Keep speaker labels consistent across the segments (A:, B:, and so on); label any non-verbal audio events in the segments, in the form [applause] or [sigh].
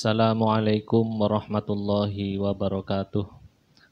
A: Assalamualaikum warahmatullahi wabarakatuh.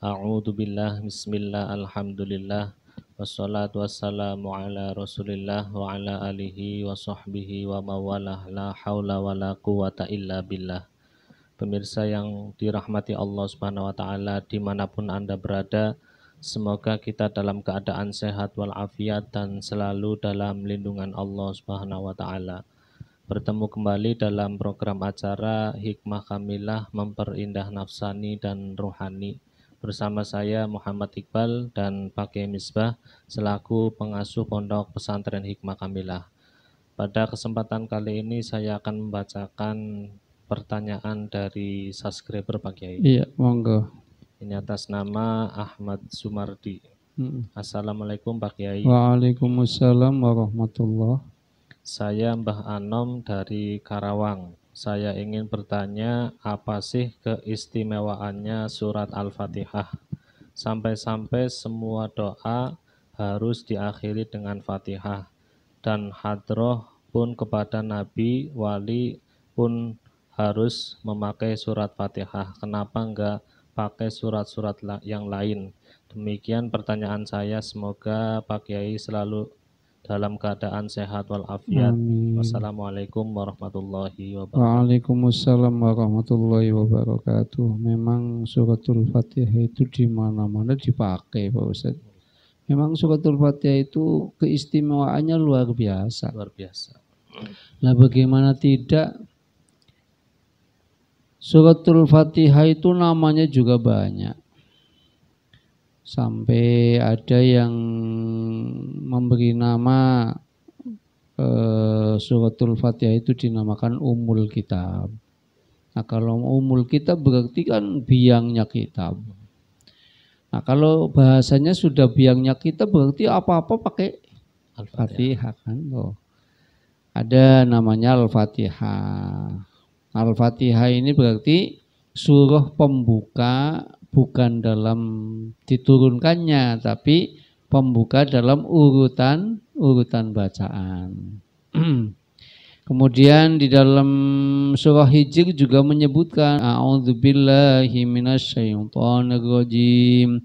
A: A'udzu billahi bismillah alhamdulillah wassalatu wassalamu ala Rasulillah wa ala alihi wa sahbihi wa mawalah la haula wala quwata illa billah. Pemirsa yang dirahmati Allah Subhanahu wa taala dimanapun Anda berada, semoga kita dalam keadaan sehat walafiat dan selalu dalam lindungan Allah Subhanahu wa taala bertemu kembali dalam program acara Hikmah Kamilah Memperindah Nafsani dan Rohani bersama saya Muhammad Iqbal dan Pak Misbah selaku pengasuh Pondok Pesantren Hikmah Kamilah. Pada kesempatan kali ini saya akan membacakan pertanyaan dari subscriber Pak Kiai. Iya, monggo. Ini atas nama Ahmad Sumardi. Assalamualaikum Pak Kiai.
B: Waalaikumsalam warahmatullahi
A: saya Mbah Anom dari Karawang. Saya ingin bertanya apa sih keistimewaannya surat Al-Fatihah? Sampai-sampai semua doa harus diakhiri dengan Fatihah dan hadroh pun kepada Nabi, wali pun harus memakai surat Fatihah. Kenapa enggak pakai surat-surat yang lain? Demikian pertanyaan saya, semoga Pak Kiai selalu dalam keadaan sehat walafiat. Amin. Wassalamualaikum warahmatullahi wabarakatuh.
B: Waalaikumsalam warahmatullahi wabarakatuh. Memang suratul Fatihah itu di mana-mana dipakai Pak Ustaz. Memang suratul Fatihah itu keistimewaannya luar biasa. Luar biasa. Nah, bagaimana tidak Suratul Fatihah itu namanya juga banyak sampai ada yang memberi nama eh, suratul fatihah itu dinamakan umul kitab nah kalau umul kitab berarti kan biangnya kitab nah kalau bahasanya sudah biangnya kitab berarti apa-apa pakai al-fatihah kan loh ada namanya al-fatihah al-fatihah ini berarti suruh pembuka bukan dalam diturunkannya tapi pembuka dalam urutan urutan bacaan. [clears throat] Kemudian di dalam surah Hijr juga menyebutkan a'udzubillahi minasyaitonir rajim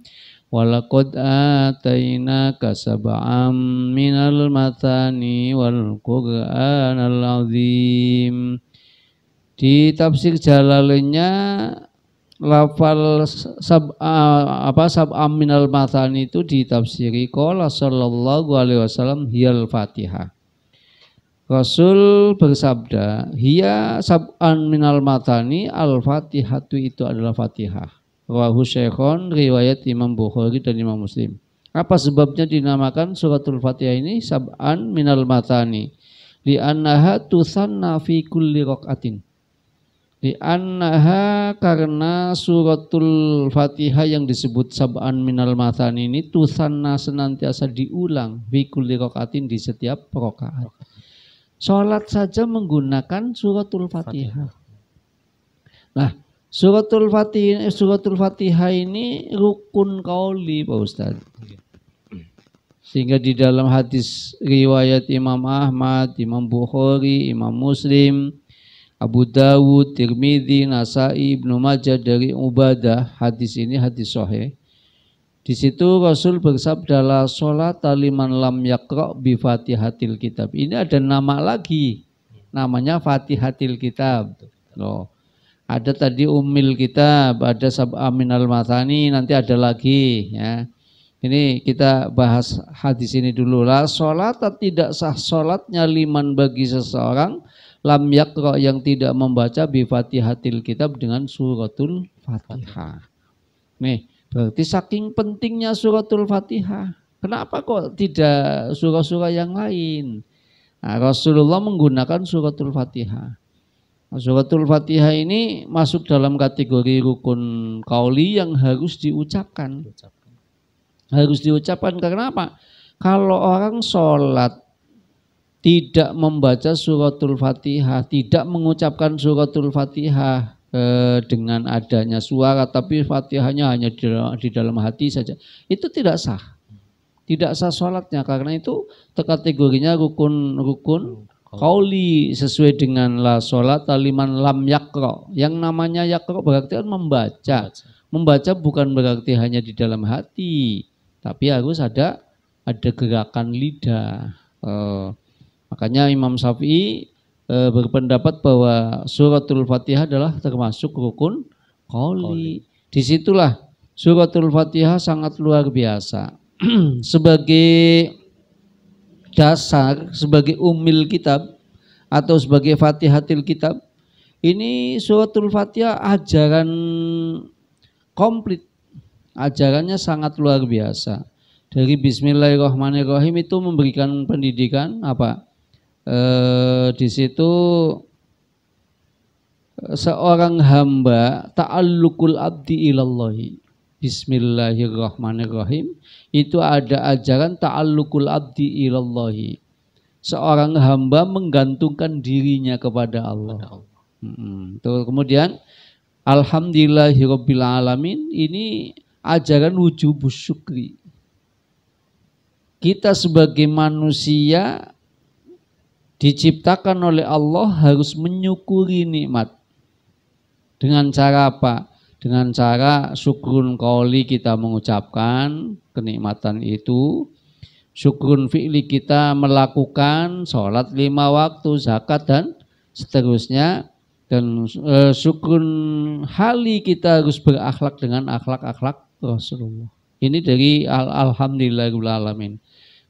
B: walaqad atainaka sab'am minal matani wal qur'anal azim. Di tafsir Jalalainnya lafal sab uh, apa sab aminal matani itu ditafsiri qala sallallahu alaihi wasallam hiyal Fatihah. Rasul bersabda, "Hiya sab'an minal matani al-Fatihatu itu adalah Fatihah." Rahu Syekhon riwayat Imam Bukhari dan Imam Muslim. Apa sebabnya dinamakan suratul Fatihah ini sab'an minal matani? Li'annaha tusanna fi kulli raka'atin di Li'annaha karena suratul Fatihah yang disebut sab'an minal matan ini tusanna senantiasa diulang fi kulli rokatin di setiap rokaat. Sholat saja menggunakan suratul Fatihah. Nah, suratul Fatihah, eh, suratul Fatihah ini rukun kauli Pak Ustaz. Sehingga di dalam hadis riwayat Imam Ahmad, Imam Bukhari, Imam Muslim, Abu Dawud, Tirmidzi, Nasai, Ibnu Majah dari Ubadah, hadis ini hadis sahih. Di situ Rasul bersabda la salat liman lam yaqra bi Fatihatil Kitab. Ini ada nama lagi. Namanya Fatihatil Kitab. Loh. Ada tadi umil Kitab, ada Sab'a Minal Matani, nanti ada lagi ya. Ini kita bahas hadis ini dulu. La salat tidak sah salatnya liman bagi seseorang lam yakro yang tidak membaca bi fatihatil kitab dengan suratul fatihah. Nih, berarti saking pentingnya suratul fatihah. Kenapa kok tidak surah-surah yang lain? Nah, Rasulullah menggunakan suratul fatihah. Nah, suratul Fatihah ini masuk dalam kategori rukun kauli yang harus diucapkan. Harus diucapkan karena apa? Kalau orang sholat tidak membaca suratul fatihah, tidak mengucapkan suratul fatihah eh, dengan adanya suara, tapi fatihahnya hanya di, di dalam hati saja, itu tidak sah. Tidak sah sholatnya karena itu kategorinya rukun-rukun Kauli sesuai dengan la sholat taliman lam yakro. Yang namanya yakro berarti kan membaca. Membaca bukan berarti hanya di dalam hati, tapi harus ada ada gerakan lidah. Uh, Makanya Imam Syafi'i e, berpendapat bahwa suratul Fatihah adalah termasuk rukun Di Disitulah suratul Fatihah sangat luar biasa. [clears throat] sebagai dasar, sebagai umil kitab atau sebagai fatihatil kitab, ini suratul Fatihah ajaran komplit. Ajarannya sangat luar biasa. Dari Bismillahirrahmanirrahim itu memberikan pendidikan apa? eh, di situ seorang hamba ta'allukul abdi ilallahi Bismillahirrahmanirrahim itu ada ajaran ta'allukul abdi ilallahi seorang hamba menggantungkan dirinya kepada Allah, kepada Allah. Hmm. kemudian Alhamdulillahirabbil ini ajaran wujubus syukri kita sebagai manusia diciptakan oleh Allah harus menyukuri nikmat. Dengan cara apa? Dengan cara syukrun kauli kita mengucapkan kenikmatan itu. Syukrun fi'li kita melakukan sholat lima waktu, zakat dan seterusnya. Dan e, syukrun hali kita harus berakhlak dengan akhlak-akhlak Rasulullah. Ini dari al Alhamdulillahirrahmanirrahim.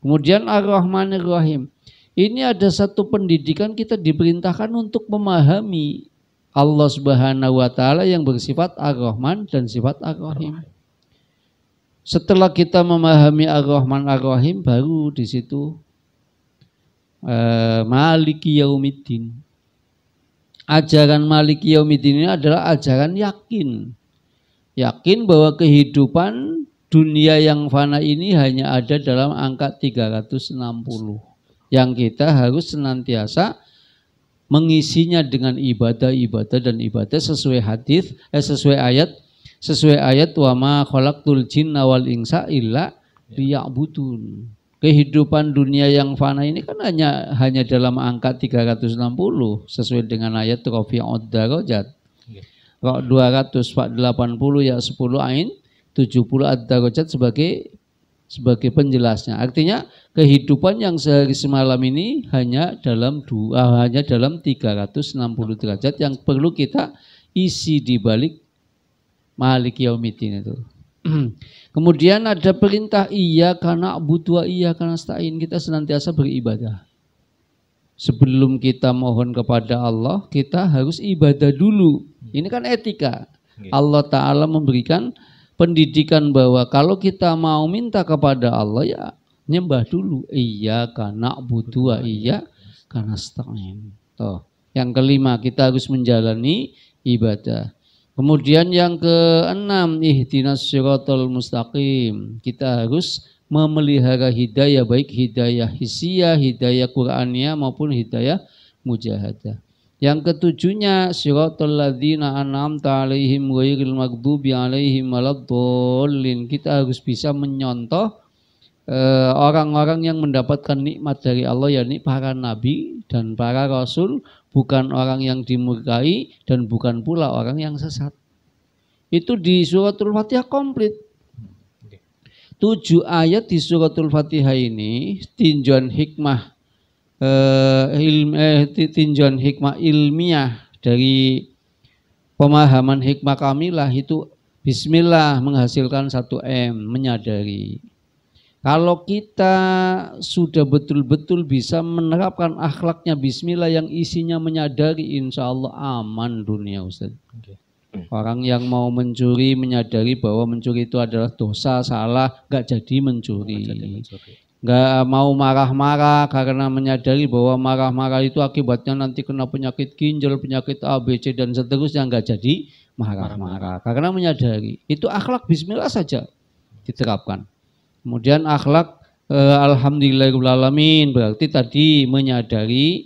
B: Kemudian ar rahmanirrahim ini ada satu pendidikan kita diperintahkan untuk memahami Allah Subhanahu wa taala yang bersifat Ar-Rahman dan sifat
A: Ar-Rahim.
B: Setelah kita memahami Ar-Rahman Ar-Rahim baru di situ eh, Maliki Yaumiddin. Ajaran Maliki Yaumiddin ini adalah ajaran yakin. Yakin bahwa kehidupan dunia yang fana ini hanya ada dalam angka 360 yang kita harus senantiasa mengisinya dengan ibadah-ibadah dan ibadah sesuai hadis eh, sesuai ayat sesuai ayat wa ma khalaqtul jinna wal insa illa liya'budun. Kehidupan dunia yang fana ini kan hanya hanya dalam angka 360 sesuai dengan ayat rafi'ud darajat. Iya. Rok 280 ya 10 ain 70 ad darajat sebagai sebagai penjelasnya. Artinya kehidupan yang sehari semalam ini hanya dalam dua ah, hanya dalam 360 derajat yang perlu kita isi di balik Malik yaumitin itu. [clears throat] Kemudian ada perintah iya karena butuh iya karena stain kita senantiasa beribadah. Sebelum kita mohon kepada Allah, kita harus ibadah dulu. Ini kan etika. Iya. Allah Ta'ala memberikan pendidikan bahwa kalau kita mau minta kepada Allah ya nyembah dulu iya karena butuh iya karena setengah toh yang kelima kita harus menjalani ibadah kemudian yang keenam ihtinas syiratal mustaqim kita harus memelihara hidayah baik hidayah hisyah, hidayah Qur'annya maupun hidayah mujahadah yang ketujuhnya siratul ladzina an'amta alaihim ghairil maghdubi alaihim waladdallin. Kita harus bisa menyontoh eh, orang-orang uh, yang mendapatkan nikmat dari Allah yakni para nabi dan para rasul bukan orang yang dimurkai dan bukan pula orang yang sesat. Itu di suratul Fatihah komplit. Tujuh ayat di suratul Fatihah ini tinjauan hikmah eh, ilm, eh, tinjauan hikmah ilmiah dari pemahaman hikmah kamilah itu bismillah menghasilkan satu m menyadari. Kalau kita sudah betul-betul bisa menerapkan akhlaknya bismillah yang isinya menyadari insya Allah aman dunia Ustaz. Orang yang mau mencuri menyadari bahwa mencuri itu adalah dosa, salah, nggak Gak jadi mencuri nggak eh, mau marah-marah karena menyadari bahwa marah-marah itu akibatnya nanti kena penyakit ginjal, penyakit ABC dan seterusnya nggak jadi marah-marah karena menyadari itu akhlak Bismillah saja diterapkan. Kemudian akhlak eh, Alhamdulillahirobbilalamin berarti tadi menyadari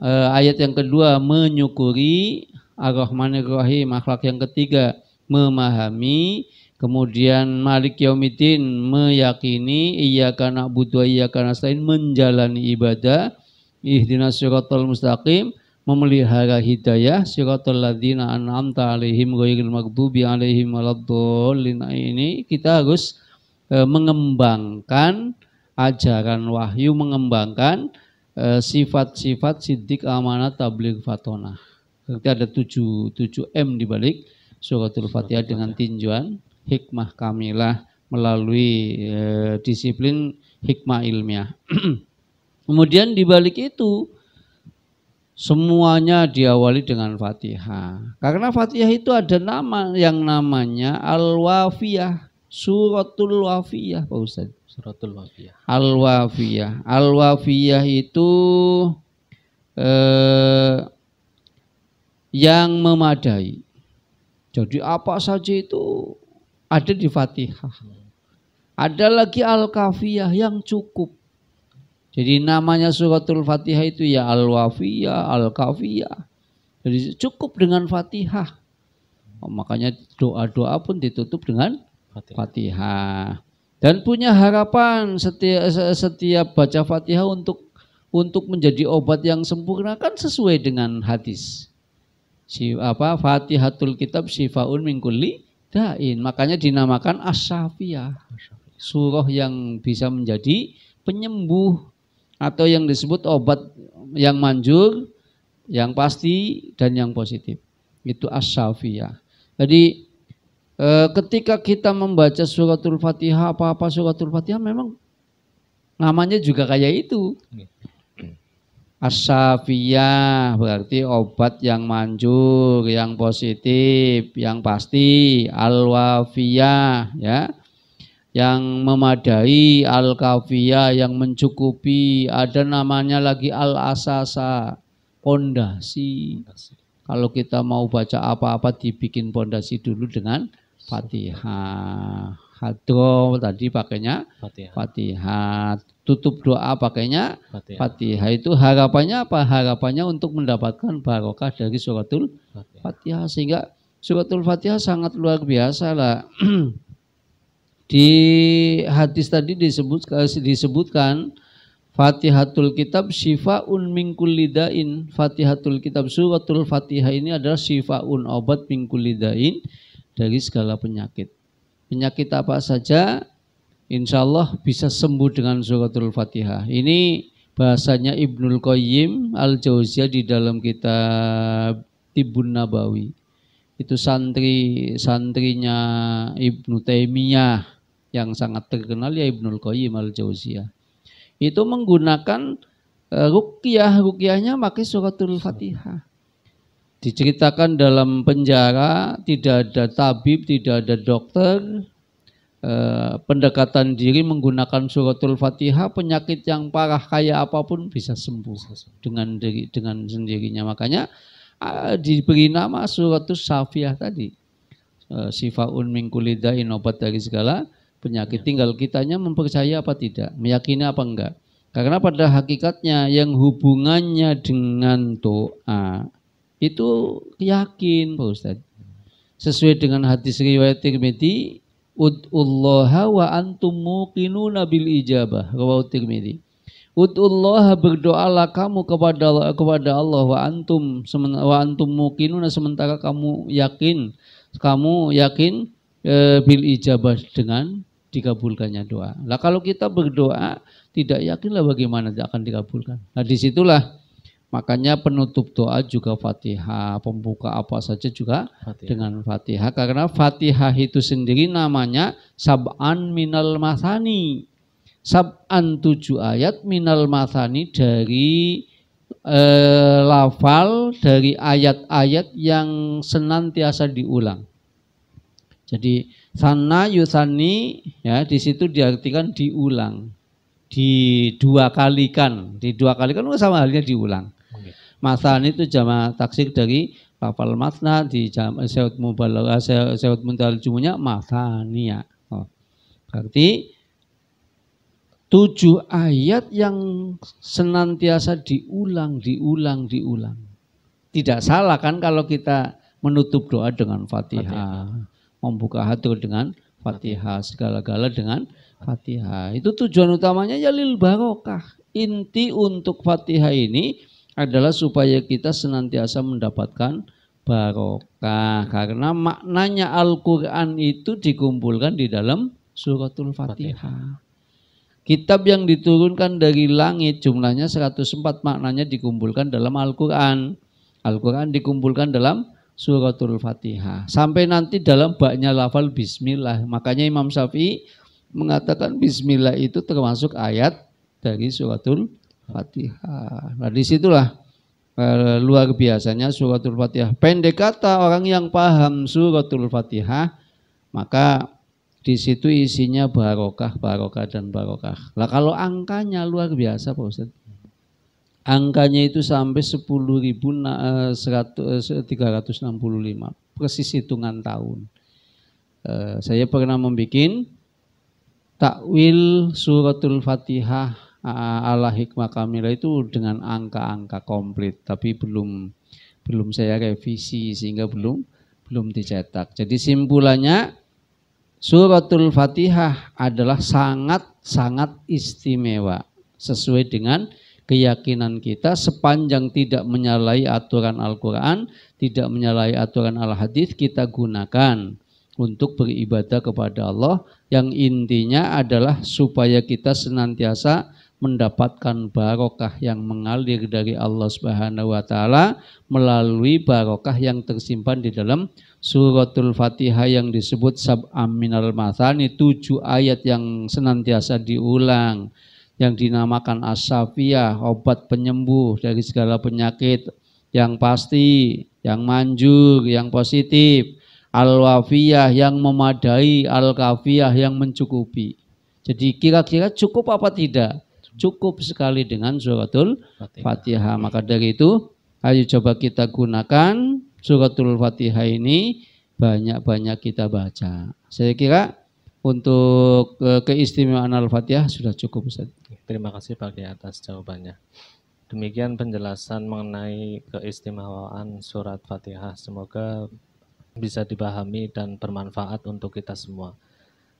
B: eh, ayat yang kedua menyukuri Ar-Rahmanir Rahim akhlak yang ketiga memahami Kemudian Malik Yaumiddin meyakini ia karena butuh ia karena selain menjalani ibadah ihdinas syukatul mustaqim memelihara hidayah syukatul ladina an'amta alaihim ghairil maghdubi alaihim waladdallin nah, ini kita harus e, mengembangkan ajaran wahyu mengembangkan e, sifat-sifat e, sidik amanat tabligh fatonah. Berarti ada tujuh tujuh M di balik suratul Fatihah dengan tinjuan hikmah kamilah melalui e, disiplin hikmah ilmiah. [clears throat] Kemudian dibalik itu semuanya diawali dengan Fatihah. Karena Fatihah itu ada nama yang namanya Al-Wafiyah, Suratul Wafiyah, Pak Ustaz. Suratul Wafiyah. Al-Wafiyah. Al-Wafiyah itu eh, yang memadai. Jadi apa saja itu ada di Fatihah. Ada lagi Al-Kafiyah yang cukup. Jadi namanya suratul Fatihah itu ya Al-Wafiyah, Al-Kafiyah. Jadi cukup dengan Fatihah. Oh, makanya doa-doa pun ditutup dengan Fatihah. Fatihah. Dan punya harapan setiap setiap baca Fatihah untuk untuk menjadi obat yang sempurna kan sesuai dengan hadis. Si apa Fatihatul Kitab Syifaun mingkuli dain. Makanya dinamakan asafiyah. Surah yang bisa menjadi penyembuh atau yang disebut obat yang manjur, yang pasti dan yang positif. Itu asafiyah. Jadi eh, ketika kita membaca suratul Fatihah apa-apa suratul Fatihah memang namanya juga kayak itu. Iya. Asafiyah berarti obat yang manjur, yang positif, yang pasti. Alwafiyah ya. Yang memadai, alkafiyah yang mencukupi. Ada namanya lagi al-asasa, pondasi. Kalau kita mau baca apa-apa dibikin pondasi dulu dengan Fatihah hadro tadi pakainya Fatihah. Tutup doa pakainya Fatihah. Itu harapannya apa? Harapannya untuk mendapatkan barokah dari suratul Fatihah. Sehingga suratul Fatihah sangat luar biasa lah. [clears throat] Di hadis tadi disebut disebutkan Fatihatul Kitab Syifaun Mingkulidain. Fatihatul Kitab Suratul Fatihah ini adalah Syifaun obat Mingkulidain dari segala penyakit penyakit apa saja insya Allah bisa sembuh dengan suratul fatihah ini bahasanya Ibnul Qayyim al Jauziyah di dalam kitab Tibun Nabawi itu santri santrinya Ibnu Taimiyah yang sangat terkenal ya Ibnul Qayyim al Jauziyah itu menggunakan rukyah eh, rukyahnya pakai suratul fatihah diceritakan dalam penjara, tidak ada tabib, tidak ada dokter, eh, pendekatan diri menggunakan suratul fatihah, penyakit yang parah kaya apapun bisa sembuh dengan diri dengan sendirinya. Makanya eh, diberi nama suratul safiyah tadi. Eh, sifaun mingkulida inobat dari segala penyakit. Ya. Tinggal kitanya mempercayai apa tidak, meyakini apa enggak. Karena pada hakikatnya yang hubungannya dengan doa itu yakin Pak Ustaz. Sesuai dengan hadis riwayat Tirmidzi, "Ud'ullaha wa antum muqinuna bil ijabah." riwayat Tirmidzi. Ud'ullaha berdoalah kamu kepada Allah, kepada Allah wa antum wa antum muqinuna sementara kamu yakin kamu yakin e, bil ijabah dengan dikabulkannya doa. Lah kalau kita berdoa tidak yakinlah bagaimana akan dikabulkan. Nah disitulah Makanya penutup doa juga Fatihah, pembuka apa saja juga Fatihah. dengan Fatihah. Karena Fatihah itu sendiri namanya Sab'an Minal Masani. Sab'an tujuh ayat Minal Masani dari eh, lafal, dari ayat-ayat yang senantiasa diulang. Jadi sana yusani ya di situ diartikan diulang, didua kalikan, didua kalikan sama halnya diulang Masan itu jama taksir dari kapal masna di jamak mubal eh, mubalagh eh, mental muntalijumunya masania. Oh. Berarti tujuh ayat yang senantiasa diulang, diulang, diulang. Tidak salah kan kalau kita menutup doa dengan Fatihah, Fatihah. membuka hati dengan Fatihah, segala-gala dengan Fatihah. Itu tujuan utamanya ya lil barokah. Inti untuk Fatihah ini adalah supaya kita senantiasa mendapatkan barokah karena maknanya Al-Qur'an itu dikumpulkan di dalam suratul Fatihah. Kitab yang diturunkan dari langit jumlahnya 104 maknanya dikumpulkan dalam Al-Qur'an. Al-Qur'an dikumpulkan dalam suratul Fatihah. Sampai nanti dalam baknya lafal bismillah. Makanya Imam Syafi'i mengatakan bismillah itu termasuk ayat dari suratul Fatihah. Nah disitulah eh, luar biasanya suratul Fatihah. Pendek kata orang yang paham suratul Fatihah maka di situ isinya barokah, barokah dan barokah. Lah kalau angkanya luar biasa Pak Ustaz. Angkanya itu sampai 10.365 eh, eh, persis hitungan tahun. Eh, saya pernah membuat takwil suratul Fatihah Ah, ala hikmah kamila itu dengan angka-angka komplit tapi belum belum saya revisi sehingga belum belum dicetak. Jadi simpulannya suratul Fatihah adalah sangat-sangat istimewa sesuai dengan keyakinan kita sepanjang tidak menyalahi aturan Al-Qur'an, tidak menyalahi aturan Al-Hadis kita gunakan untuk beribadah kepada Allah yang intinya adalah supaya kita senantiasa mendapatkan barokah yang mengalir dari Allah Subhanahu wa taala melalui barokah yang tersimpan di dalam suratul Fatihah yang disebut sab aminal mathani tujuh ayat yang senantiasa diulang yang dinamakan asafiyah obat penyembuh dari segala penyakit yang pasti yang manjur yang positif al-wafiyah yang memadai al-kafiyah yang mencukupi jadi kira-kira cukup apa tidak cukup sekali dengan suratul Fatihah. Maka dari itu, ayo coba kita gunakan suratul Fatihah ini banyak-banyak kita baca. Saya kira untuk e, keistimewaan Al-Fatihah sudah cukup
A: Terima kasih Pak di atas jawabannya. Demikian penjelasan mengenai keistimewaan surat Fatihah. Semoga bisa dipahami dan bermanfaat untuk kita semua.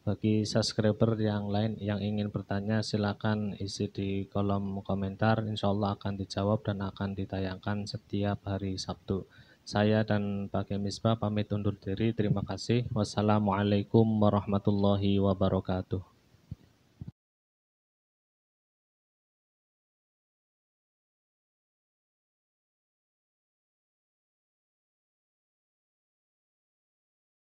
A: Bagi subscriber yang lain yang ingin bertanya silakan isi di kolom komentar insya Allah akan dijawab dan akan ditayangkan setiap hari Sabtu. Saya dan Pak Misbah pamit undur diri. Terima kasih. Wassalamualaikum warahmatullahi wabarakatuh.